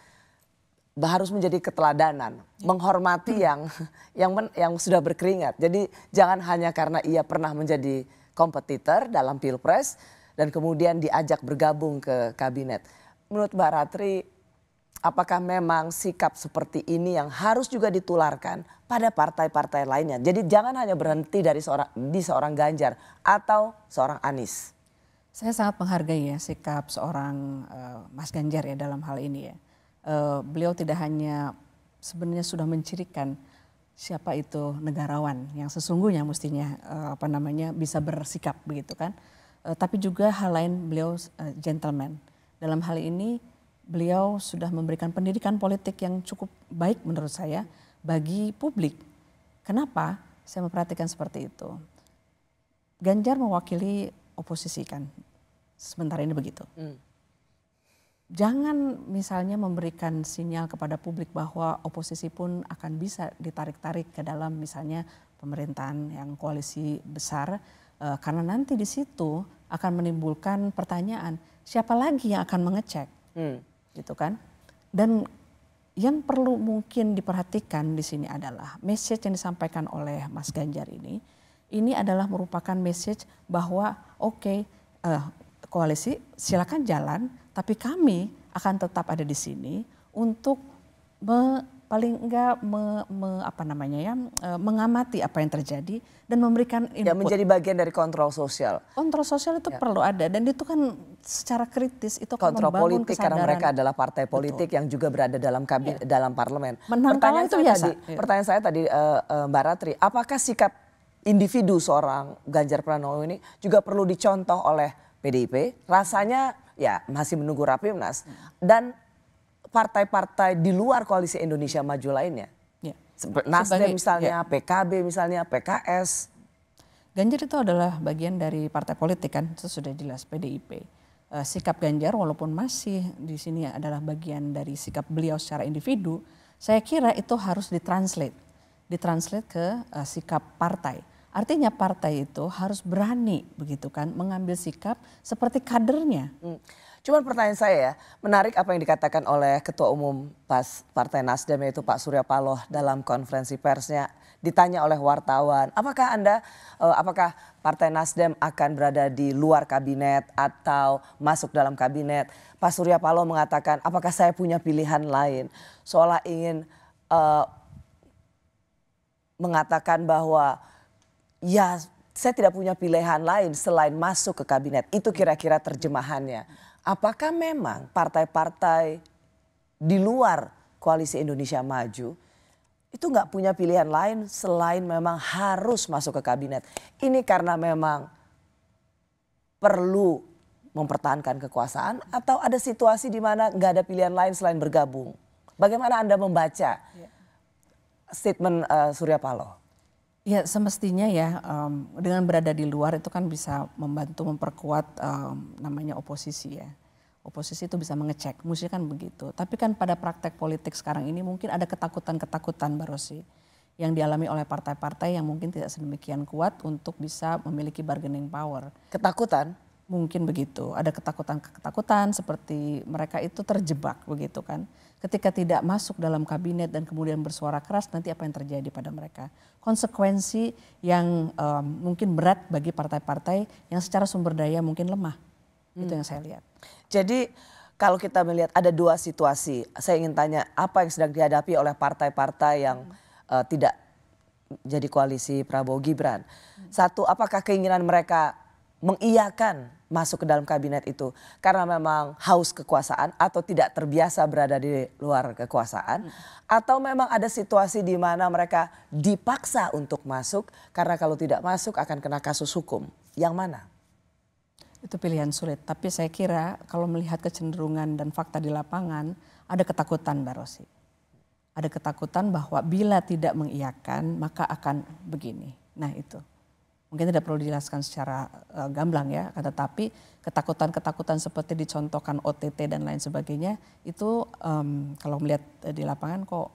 harus menjadi keteladanan, menghormati yang yang men, yang sudah berkeringat. Jadi jangan hanya karena ia pernah menjadi kompetitor dalam pilpres, dan kemudian diajak bergabung ke kabinet. Menurut Mbak Ratri, apakah memang sikap seperti ini yang harus juga ditularkan pada partai-partai lainnya? Jadi jangan hanya berhenti dari seorang di seorang Ganjar atau seorang Anies. Saya sangat menghargai ya sikap seorang uh, Mas Ganjar ya dalam hal ini ya. Uh, beliau tidak hanya sebenarnya sudah mencirikan siapa itu negarawan yang sesungguhnya mestinya uh, apa namanya bisa bersikap begitu kan uh, tapi juga hal lain beliau uh, gentleman. Dalam hal ini beliau sudah memberikan pendidikan politik yang cukup baik menurut saya bagi publik. Kenapa? Saya memperhatikan seperti itu. Ganjar mewakili oposisi kan, sementara ini begitu. Hmm. Jangan misalnya memberikan sinyal kepada publik bahwa oposisi pun akan bisa ditarik-tarik ke dalam misalnya pemerintahan yang koalisi besar Uh, karena nanti di situ akan menimbulkan pertanyaan siapa lagi yang akan mengecek, hmm. gitu kan? Dan yang perlu mungkin diperhatikan di sini adalah message yang disampaikan oleh Mas Ganjar ini, ini adalah merupakan message bahwa oke okay, uh, eh, koalisi silakan jalan, tapi kami akan tetap ada di sini untuk me paling enggak me, me, apa namanya ya e, mengamati apa yang terjadi dan memberikan ya, input. Ya menjadi bagian dari kontrol sosial. Kontrol sosial itu ya. perlu ada dan itu kan secara kritis itu akan kontrol politik kesadaran. karena mereka adalah partai politik Betul. yang juga berada dalam kabin ya. dalam parlemen. Menang pertanyaan itu biasa. Tadi, ya. Pertanyaan saya tadi uh, uh, Mbak Ratri, apakah sikap individu seorang Ganjar Pranowo ini juga perlu dicontoh oleh PDIP? Rasanya ya masih menunggu Rapimnas dan partai-partai di luar koalisi Indonesia Maju lainnya? Ya. Nasdem misalnya, ya. PKB misalnya, PKS. Ganjar itu adalah bagian dari partai politik kan, itu sudah jelas PDIP. Eh, sikap Ganjar walaupun masih di sini adalah bagian dari sikap beliau secara individu, saya kira itu harus ditranslate, ditranslate ke uh, sikap partai. Artinya partai itu harus berani begitu kan mengambil sikap seperti kadernya. Hmm. Cuman pertanyaan saya ya, menarik apa yang dikatakan oleh Ketua Umum Pas Partai Nasdem yaitu Pak Surya Paloh dalam konferensi persnya ditanya oleh wartawan, apakah Anda eh, apakah Partai Nasdem akan berada di luar kabinet atau masuk dalam kabinet? Pak Surya Paloh mengatakan, apakah saya punya pilihan lain? Seolah ingin uh, mengatakan bahwa ya saya tidak punya pilihan lain selain masuk ke kabinet. Itu kira-kira terjemahannya apakah memang partai-partai di luar koalisi Indonesia Maju itu nggak punya pilihan lain selain memang harus masuk ke kabinet. Ini karena memang perlu mempertahankan kekuasaan atau ada situasi di mana nggak ada pilihan lain selain bergabung. Bagaimana Anda membaca ya. statement uh, Surya Paloh? Ya semestinya ya um, dengan berada di luar itu kan bisa membantu memperkuat um, namanya oposisi ya. Oposisi itu bisa mengecek, musuh kan begitu. Tapi kan pada praktek politik sekarang ini mungkin ada ketakutan-ketakutan Barosi yang dialami oleh partai-partai yang mungkin tidak sedemikian kuat untuk bisa memiliki bargaining power. Ketakutan? Mungkin begitu, ada ketakutan-ketakutan seperti mereka itu terjebak begitu kan. Ketika tidak masuk dalam kabinet dan kemudian bersuara keras, nanti apa yang terjadi pada mereka? Konsekuensi yang um, mungkin berat bagi partai-partai yang secara sumber daya mungkin lemah. Hmm. Itu yang saya lihat. Jadi kalau kita melihat ada dua situasi, saya ingin tanya apa yang sedang dihadapi oleh partai-partai yang hmm. uh, tidak jadi koalisi Prabowo Gibran. Hmm. Satu, apakah keinginan mereka mengiyakan masuk ke dalam kabinet itu karena memang haus kekuasaan atau tidak terbiasa berada di luar kekuasaan atau memang ada situasi di mana mereka dipaksa untuk masuk karena kalau tidak masuk akan kena kasus hukum. Yang mana? Itu pilihan sulit, tapi saya kira kalau melihat kecenderungan dan fakta di lapangan ada ketakutan Mbak Rosi. Ada ketakutan bahwa bila tidak mengiyakan maka akan begini. Nah, itu mungkin tidak perlu dijelaskan secara uh, gamblang ya, tetapi ketakutan-ketakutan seperti dicontohkan OTT dan lain sebagainya itu um, kalau melihat eh, di lapangan kok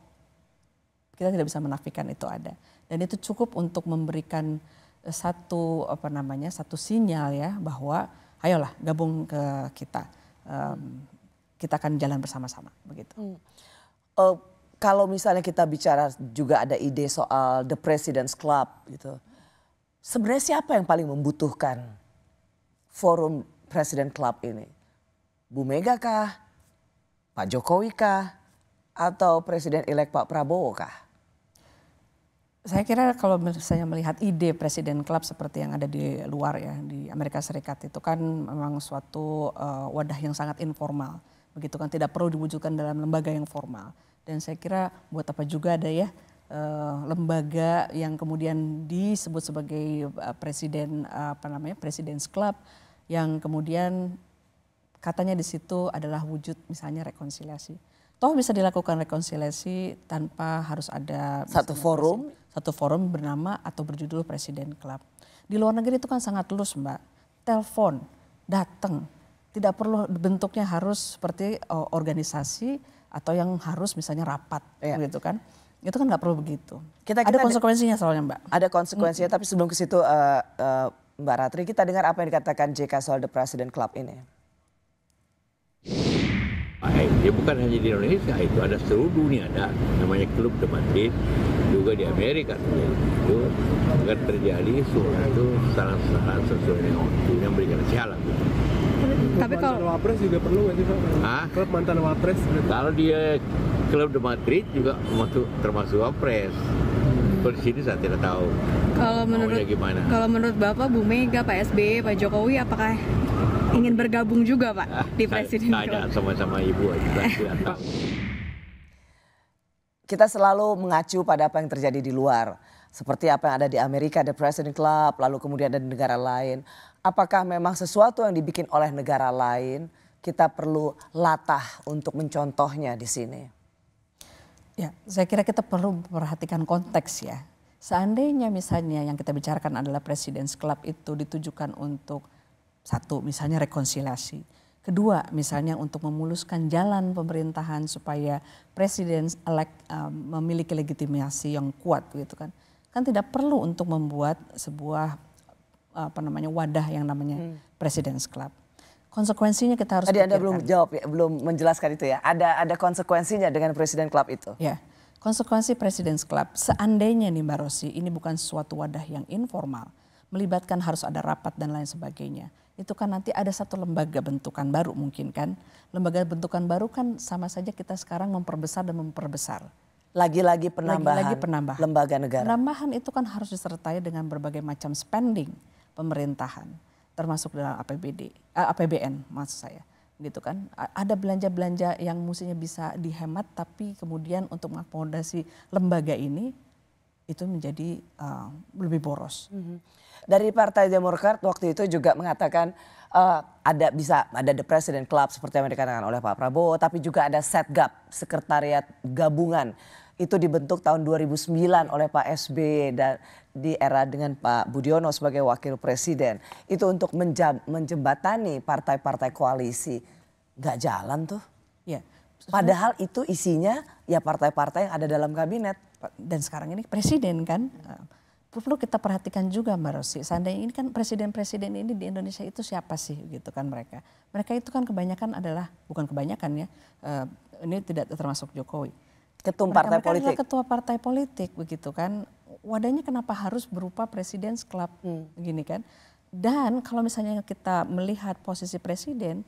kita tidak bisa menafikan itu ada dan itu cukup untuk memberikan eh, satu apa namanya satu sinyal ya bahwa ayolah gabung ke kita um, kita akan jalan bersama-sama begitu. Hmm. Uh, kalau misalnya kita bicara juga ada ide soal the President's Club gitu. Sebenarnya siapa yang paling membutuhkan forum Presiden Club ini? Bu Mega kah? Pak Jokowi kah? Atau Presiden elek Pak Prabowo kah? Saya kira kalau saya melihat ide Presiden Club seperti yang ada di luar ya di Amerika Serikat itu kan memang suatu uh, wadah yang sangat informal. Begitu kan tidak perlu diwujudkan dalam lembaga yang formal. Dan saya kira buat apa juga ada ya uh, lembaga yang kemudian disebut sebagai uh, presiden uh, apa namanya presiden Club yang kemudian katanya di situ adalah wujud misalnya rekonsiliasi. Toh bisa dilakukan rekonsiliasi tanpa harus ada satu forum, satu forum bernama atau berjudul Presiden Club. Di luar negeri itu kan sangat lus, Mbak. Telepon, datang, tidak perlu bentuknya harus seperti eh, organisasi atau yang harus misalnya rapat ya. gitu kan. Itu kan nggak perlu begitu. Kita, kita ada konsekuensinya soalnya Mbak. Ada konsekuensinya, mm -hmm. tapi sebelum ke situ uh, uh, Mbak Ratri, kita dengar apa yang dikatakan JK soal The President Club ini. Ya bukan hanya di Indonesia itu ada seluruh dunia ada namanya klub The Madrid juga di Amerika itu agar terjadi suatu salah-salah sesuai dengan waktu yang tapi kalau mantan wapres juga perlu nggak sih pak? Ah? Klub mantan wapres. Gitu. Kalau dia klub de Madrid juga termasuk termasuk wapres. Hmm. Kalau sini saya tidak tahu. Kalau menurut gimana? Kalau menurut Bapak Bu Mega, Pak SBY, Pak Jokowi apakah ingin bergabung juga Pak ah, di presiden? Tidak, sama-sama ibu aja. Kita selalu mengacu pada apa yang terjadi di luar seperti apa yang ada di Amerika, The President Club, lalu kemudian ada di negara lain apakah memang sesuatu yang dibikin oleh negara lain kita perlu latah untuk mencontohnya di sini? Ya, saya kira kita perlu perhatikan konteks ya. Seandainya misalnya yang kita bicarakan adalah presiden Club itu ditujukan untuk satu misalnya rekonsiliasi. Kedua misalnya untuk memuluskan jalan pemerintahan supaya presiden elect uh, memiliki legitimasi yang kuat gitu kan. Kan tidak perlu untuk membuat sebuah apa namanya wadah yang namanya hmm. President's Club. Konsekuensinya kita harus. Tadi Anda belum jawab, ya, belum menjelaskan itu ya. Ada ada konsekuensinya dengan Presiden Club itu. Ya, konsekuensi President's Club. Seandainya nih Mbak rosi ini bukan suatu wadah yang informal, melibatkan harus ada rapat dan lain sebagainya. Itu kan nanti ada satu lembaga bentukan baru mungkin kan. Lembaga bentukan baru kan sama saja kita sekarang memperbesar dan memperbesar. Lagi-lagi penambahan, Lagi -lagi penambahan lembaga negara. Penambahan itu kan harus disertai dengan berbagai macam spending pemerintahan, termasuk dalam APBD, eh, APBN maksud saya gitu kan ada belanja-belanja yang mestinya bisa dihemat tapi kemudian untuk mengakomodasi lembaga ini itu menjadi uh, lebih boros. Mm -hmm. Dari Partai Demokrat waktu itu juga mengatakan uh, ada bisa ada the President Club seperti yang dikatakan oleh Pak Prabowo, tapi juga ada set gap sekretariat gabungan itu dibentuk tahun 2009 oleh Pak SBY dan di era dengan Pak Budiono sebagai wakil presiden. Itu untuk menjembatani partai-partai koalisi. Gak jalan tuh. Ya. Padahal itu isinya ya partai-partai yang ada dalam kabinet. Dan sekarang ini presiden kan. Eh, perlu kita perhatikan juga Mbak Rosi. Seandainya ini kan presiden-presiden ini di Indonesia itu siapa sih gitu kan mereka. Mereka itu kan kebanyakan adalah, bukan kebanyakan ya. Eh, ini tidak termasuk Jokowi ketum partai mereka, politik. Adalah ketua partai politik begitu kan. Wadahnya kenapa harus berupa presiden club hmm. gini kan? Dan kalau misalnya kita melihat posisi presiden,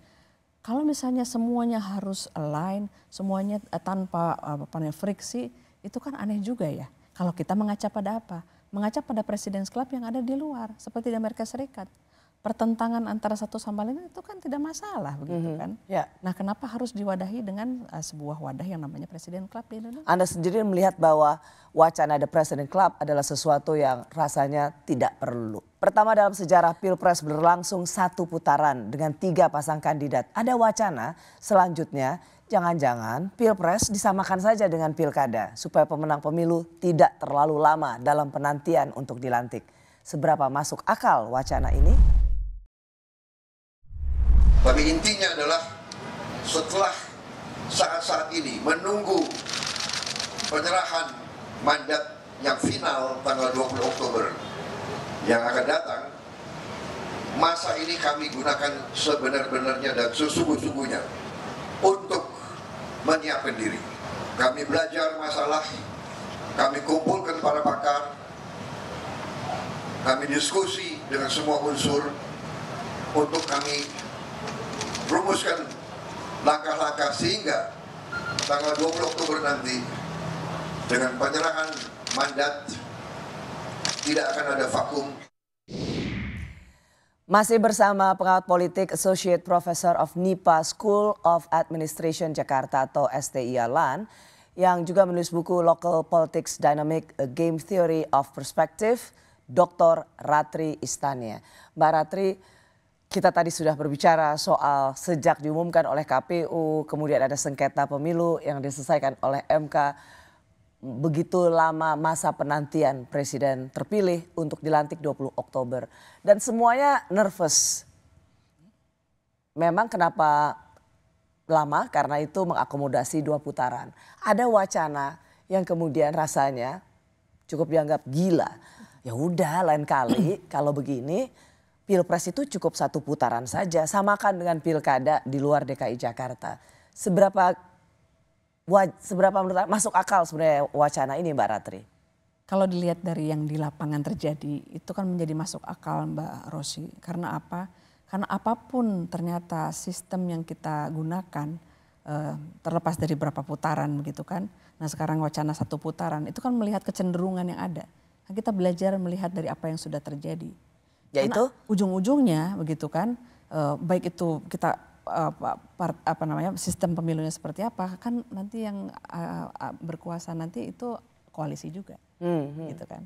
kalau misalnya semuanya harus align, semuanya eh, tanpa eh, apa namanya friksi, itu kan aneh juga ya. Kalau kita mengaca pada apa? Mengaca pada presiden club yang ada di luar, seperti di Amerika Serikat pertentangan antara satu sama lain itu kan tidak masalah begitu mm-hmm. kan. Ya. Nah, kenapa harus diwadahi dengan uh, sebuah wadah yang namanya Presiden Club di Indonesia? Anda sendiri melihat bahwa wacana The presiden Club adalah sesuatu yang rasanya tidak perlu. Pertama dalam sejarah Pilpres berlangsung satu putaran dengan tiga pasang kandidat. Ada wacana selanjutnya jangan-jangan Pilpres disamakan saja dengan Pilkada supaya pemenang pemilu tidak terlalu lama dalam penantian untuk dilantik. Seberapa masuk akal wacana ini? Tapi intinya adalah setelah saat-saat ini menunggu penyerahan mandat yang final tanggal 20 Oktober yang akan datang masa ini kami gunakan sebenar-benarnya dan sesungguh-sungguhnya untuk menyiapkan diri kami belajar masalah kami kumpulkan para pakar kami diskusi dengan semua unsur untuk kami rumuskan langkah-langkah sehingga tanggal 20 Oktober nanti dengan penyerahan mandat tidak akan ada vakum. Masih bersama pengawat politik Associate Professor of NIPA School of Administration Jakarta atau STI Alan yang juga menulis buku Local Politics Dynamic A Game Theory of Perspective, Dr. Ratri Istania. Mbak Ratri, kita tadi sudah berbicara soal sejak diumumkan oleh KPU, kemudian ada sengketa pemilu yang diselesaikan oleh MK. Begitu lama masa penantian presiden terpilih untuk dilantik 20 Oktober. Dan semuanya nervous. Memang kenapa lama? Karena itu mengakomodasi dua putaran. Ada wacana yang kemudian rasanya cukup dianggap gila. Ya udah lain kali kalau begini Pilpres itu cukup satu putaran saja, samakan dengan pilkada di luar DKI Jakarta. Seberapa seberapa menurut masuk akal sebenarnya wacana ini Mbak Ratri? Kalau dilihat dari yang di lapangan terjadi, itu kan menjadi masuk akal Mbak Rosi. Karena apa? Karena apapun ternyata sistem yang kita gunakan eh, terlepas dari berapa putaran begitu kan. Nah sekarang wacana satu putaran itu kan melihat kecenderungan yang ada. Nah, kita belajar melihat dari apa yang sudah terjadi yaitu ujung-ujungnya begitu kan uh, baik itu kita uh, part, apa namanya sistem pemilunya seperti apa kan nanti yang uh, berkuasa nanti itu koalisi juga hmm, hmm. gitu kan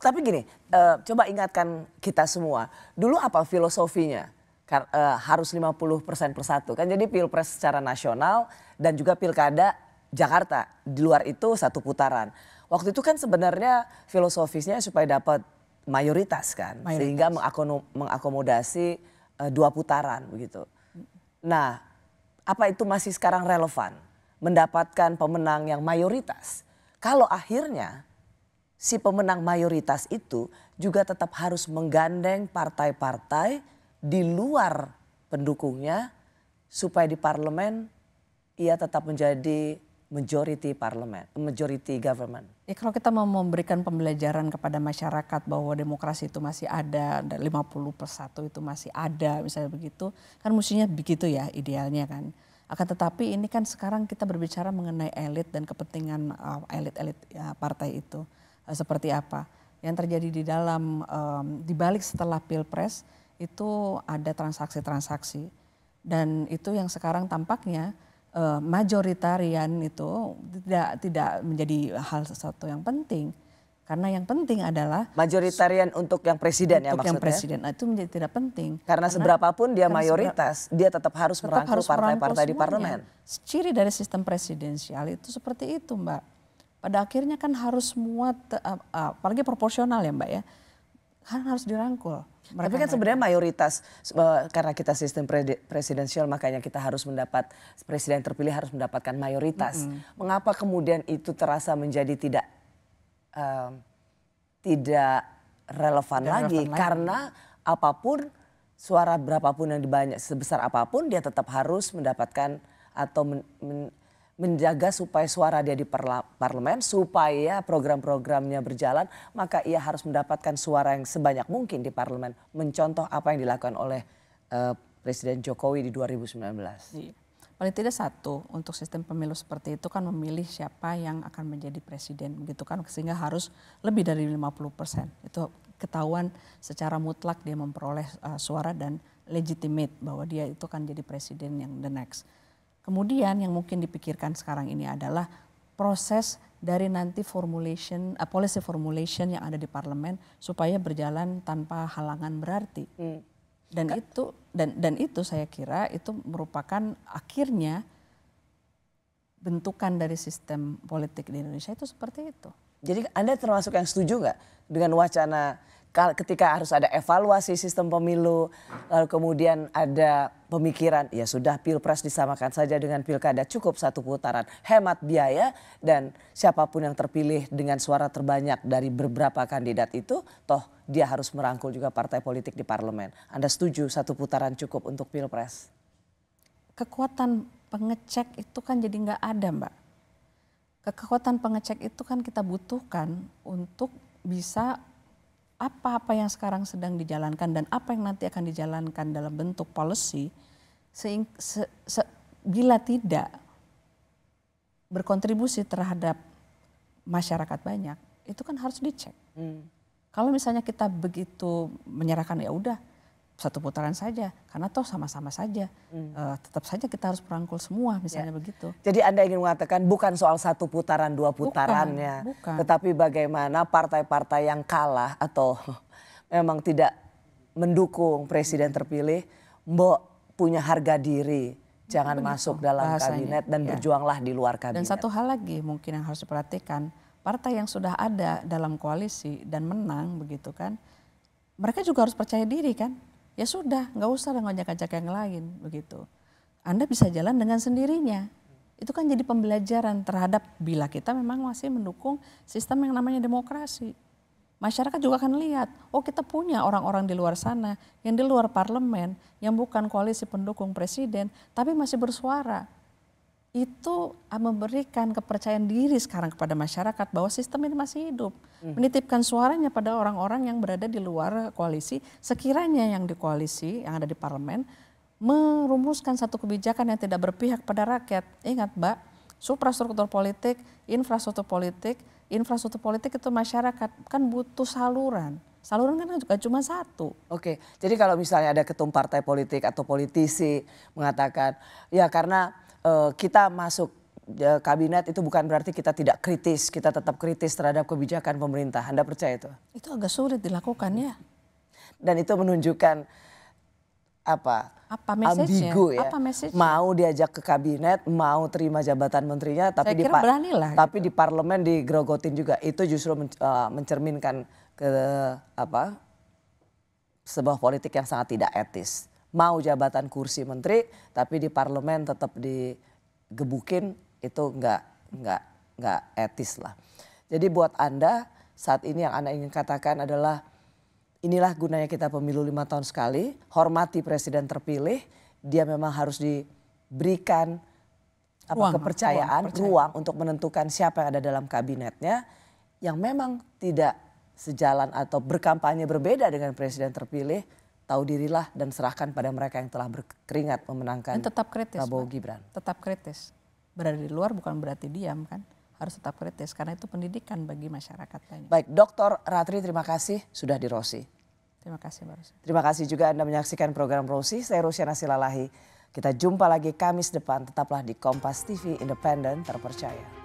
tapi gini uh, coba ingatkan kita semua dulu apa filosofinya Kar, uh, harus 50% persen persatu kan jadi pilpres secara nasional dan juga pilkada Jakarta di luar itu satu putaran waktu itu kan sebenarnya filosofisnya supaya dapat mayoritas kan mayoritas. sehingga mengakomodasi uh, dua putaran begitu. Nah, apa itu masih sekarang relevan mendapatkan pemenang yang mayoritas? Kalau akhirnya si pemenang mayoritas itu juga tetap harus menggandeng partai-partai di luar pendukungnya supaya di parlemen ia tetap menjadi majority parlemen, majority government. Ya, kalau kita mau memberikan pembelajaran kepada masyarakat bahwa demokrasi itu masih ada, 50 persatu itu masih ada, misalnya begitu, kan mestinya begitu ya idealnya kan. Akan tetapi ini kan sekarang kita berbicara mengenai elit dan kepentingan eh, elit-elit uh, ya, partai itu uh, seperti apa. Yang terjadi di dalam, um, dibalik setelah pilpres itu ada transaksi-transaksi. Dan itu yang sekarang tampaknya uh, majoritarian itu tidak tidak menjadi hal sesuatu yang penting karena yang penting adalah majoritarian untuk yang presiden ya untuk ya maksudnya. yang presiden nah, itu menjadi tidak penting. Karena, karena seberapapun dia mayoritas, sebera, dia tetap harus tetap merangkul partai-partai di parlemen. Ciri dari sistem presidensial itu seperti itu, Mbak. Pada akhirnya kan harus semua eh, eh, apalagi proporsional ya, Mbak ya. Kan harus dirangkul. Mereka Tapi kan sebenarnya mayoritas eh, karena kita sistem presidensial makanya kita harus mendapat presiden terpilih harus mendapatkan mayoritas. Mm -hmm. Mengapa kemudian itu terasa menjadi tidak uh, tidak relevan, tidak lagi? relevan lagi karena apapun suara berapapun yang dibanyak sebesar apapun dia tetap harus mendapatkan atau men, men, menjaga supaya suara dia di parlemen, supaya program-programnya berjalan, maka ia harus mendapatkan suara yang sebanyak mungkin di parlemen, mencontoh apa yang dilakukan oleh uh, Presiden Jokowi di 2019. Iya. Paling tidak satu untuk sistem pemilu seperti itu kan memilih siapa yang akan menjadi presiden begitu kan sehingga harus lebih dari 50 persen itu ketahuan secara mutlak dia memperoleh uh, suara dan legitimate bahwa dia itu akan jadi presiden yang the next. Kemudian yang mungkin dipikirkan sekarang ini adalah proses dari nanti formulation uh, policy formulation yang ada di parlemen supaya berjalan tanpa halangan berarti. Hmm. Dan Ke itu dan dan itu saya kira itu merupakan akhirnya bentukan dari sistem politik di Indonesia itu seperti itu. Jadi Anda termasuk yang setuju nggak dengan wacana ketika harus ada evaluasi sistem pemilu, lalu kemudian ada pemikiran, ya sudah pilpres disamakan saja dengan pilkada cukup satu putaran, hemat biaya dan siapapun yang terpilih dengan suara terbanyak dari beberapa kandidat itu, toh dia harus merangkul juga partai politik di parlemen. Anda setuju satu putaran cukup untuk pilpres? Kekuatan pengecek itu kan jadi nggak ada mbak. Kekuatan pengecek itu kan kita butuhkan untuk bisa apa-apa yang sekarang sedang dijalankan dan apa yang nanti akan dijalankan dalam bentuk policy seing, se, se, bila tidak berkontribusi terhadap masyarakat banyak itu kan harus dicek. Hmm. Kalau misalnya kita begitu menyerahkan ya udah satu putaran saja karena toh sama-sama saja hmm. uh, tetap saja kita harus merangkul semua misalnya ya. begitu. Jadi Anda ingin mengatakan bukan soal satu putaran dua putarannya bukan, bukan. tetapi bagaimana partai-partai yang kalah atau memang tidak mendukung presiden hmm. terpilih mbok punya harga diri jangan masuk dalam bahasanya. kabinet dan ya. berjuanglah di luar kabinet. Dan satu hal lagi mungkin yang harus diperhatikan partai yang sudah ada dalam koalisi dan menang begitu kan mereka juga harus percaya diri kan ya sudah nggak usah ngajak-ngajak yang lain begitu. Anda bisa jalan dengan sendirinya. Itu kan jadi pembelajaran terhadap bila kita memang masih mendukung sistem yang namanya demokrasi. Masyarakat juga akan lihat, oh kita punya orang-orang di luar sana yang di luar parlemen, yang bukan koalisi pendukung presiden, tapi masih bersuara itu ah, memberikan kepercayaan diri sekarang kepada masyarakat bahwa sistem ini masih hidup. Hmm. Menitipkan suaranya pada orang-orang yang berada di luar koalisi, sekiranya yang di koalisi, yang ada di parlemen, merumuskan satu kebijakan yang tidak berpihak pada rakyat. Ingat Mbak, suprastruktur politik, infrastruktur politik, infrastruktur politik itu masyarakat kan butuh saluran. Saluran kan juga cuma satu. Oke, jadi kalau misalnya ada ketum partai politik atau politisi mengatakan, ya karena uh, kita masuk uh, kabinet itu bukan berarti kita tidak kritis, kita tetap kritis terhadap kebijakan pemerintah. Anda percaya itu? Itu agak sulit dilakukan ya. Dan itu menunjukkan apa? Apa ambigu ya? Apa mau diajak ke kabinet, mau terima jabatan menterinya, tapi Saya di gitu. tapi di parlemen digrogotin juga. Itu justru men, uh, mencerminkan ke apa? sebuah politik yang sangat tidak etis mau jabatan kursi menteri tapi di parlemen tetap digebukin itu nggak nggak nggak etis lah. Jadi buat anda saat ini yang anda ingin katakan adalah inilah gunanya kita pemilu lima tahun sekali hormati presiden terpilih dia memang harus diberikan apa uang, kepercayaan uang, uang ruang untuk menentukan siapa yang ada dalam kabinetnya yang memang tidak sejalan atau berkampanye berbeda dengan presiden terpilih tahu dirilah dan serahkan pada mereka yang telah berkeringat memenangkan tetap kritis, Prabowo Pak. Gibran. Tetap kritis. Berada di luar bukan berarti diam kan. Harus tetap kritis karena itu pendidikan bagi masyarakat banyak. Baik, Dr. Ratri terima kasih sudah di Rosi. Terima kasih Mbak Rosi. Terima kasih juga Anda menyaksikan program Rosi. Saya Rosiana Silalahi. Kita jumpa lagi Kamis depan. Tetaplah di Kompas TV Independen terpercaya.